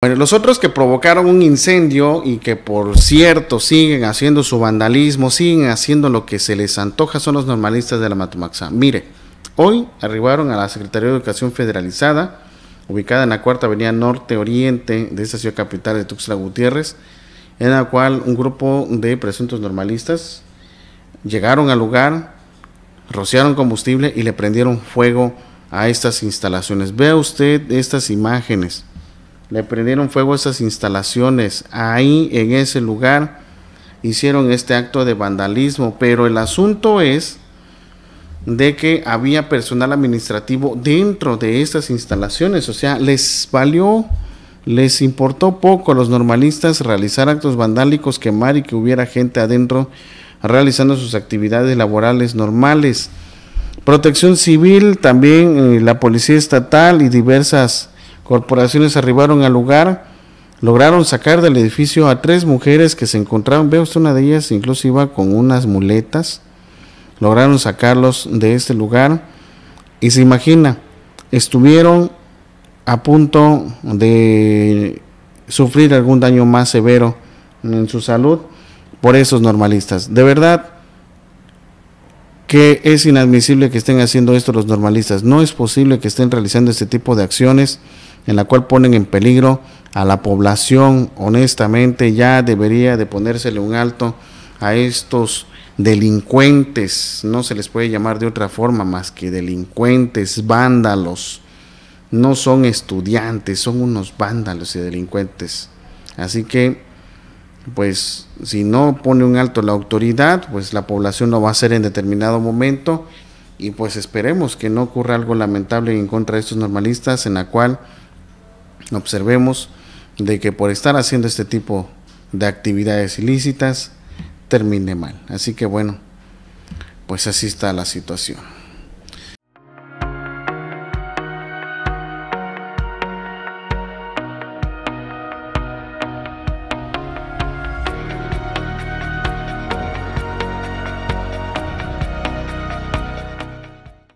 Bueno, los otros que provocaron un incendio y que por cierto siguen haciendo su vandalismo, siguen haciendo lo que se les antoja son los normalistas de la Matumaxa. Mire, hoy arribaron a la Secretaría de Educación Federalizada, ubicada en la Cuarta Avenida Norte Oriente de esta ciudad capital de Tuxtla Gutiérrez, en la cual un grupo de presuntos normalistas llegaron al lugar, rociaron combustible y le prendieron fuego a estas instalaciones. Vea usted estas imágenes le prendieron fuego esas instalaciones. Ahí, en ese lugar, hicieron este acto de vandalismo. Pero el asunto es de que había personal administrativo dentro de estas instalaciones. O sea, les valió, les importó poco a los normalistas realizar actos vandálicos, quemar y que hubiera gente adentro realizando sus actividades laborales normales. Protección civil, también eh, la policía estatal y diversas Corporaciones arribaron al lugar, lograron sacar del edificio a tres mujeres que se encontraban, veo usted una de ellas incluso iba con unas muletas, lograron sacarlos de este lugar y se imagina, estuvieron a punto de sufrir algún daño más severo en su salud por esos normalistas. De verdad que es inadmisible que estén haciendo esto los normalistas. No es posible que estén realizando este tipo de acciones en la cual ponen en peligro a la población. Honestamente, ya debería de ponérsele un alto a estos delincuentes, no se les puede llamar de otra forma más que delincuentes, vándalos. No son estudiantes, son unos vándalos y delincuentes. Así que, pues, si no pone un alto la autoridad, pues la población lo va a hacer en determinado momento y pues esperemos que no ocurra algo lamentable en contra de estos normalistas en la cual observemos de que por estar haciendo este tipo de actividades ilícitas termine mal. Así que bueno, pues así está la situación.